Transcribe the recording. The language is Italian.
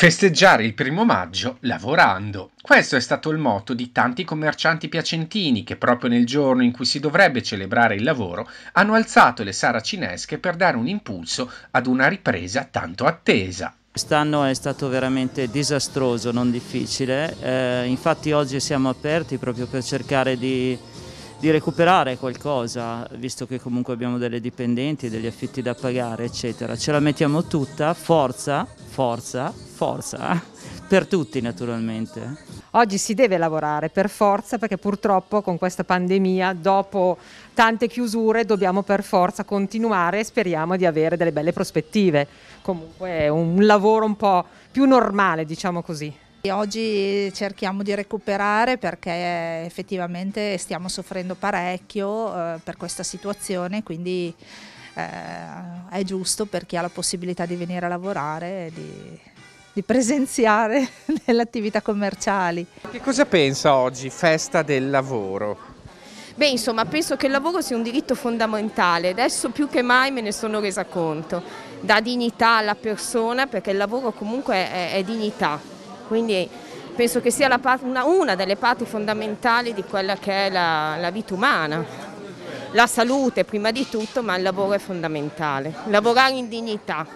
Festeggiare il primo maggio lavorando. Questo è stato il motto di tanti commercianti piacentini che proprio nel giorno in cui si dovrebbe celebrare il lavoro hanno alzato le saracinesche per dare un impulso ad una ripresa tanto attesa. Quest'anno è stato veramente disastroso, non difficile, eh, infatti oggi siamo aperti proprio per cercare di di recuperare qualcosa, visto che comunque abbiamo delle dipendenti, degli affitti da pagare, eccetera. Ce la mettiamo tutta, forza, forza, forza, per tutti naturalmente. Oggi si deve lavorare per forza perché purtroppo con questa pandemia, dopo tante chiusure, dobbiamo per forza continuare e speriamo di avere delle belle prospettive. Comunque un lavoro un po' più normale, diciamo così che oggi cerchiamo di recuperare perché effettivamente stiamo soffrendo parecchio eh, per questa situazione, quindi eh, è giusto per chi ha la possibilità di venire a lavorare e di, di presenziare nelle attività commerciali. Che cosa pensa oggi, festa del lavoro? Beh, insomma, penso che il lavoro sia un diritto fondamentale, adesso più che mai me ne sono resa conto. Dà dignità alla persona perché il lavoro comunque è, è dignità. Quindi penso che sia parte, una, una, delle parti fondamentali di quella che è la, la vita umana. La salute prima di tutto, ma il lavoro è fondamentale. Lavorare in dignità.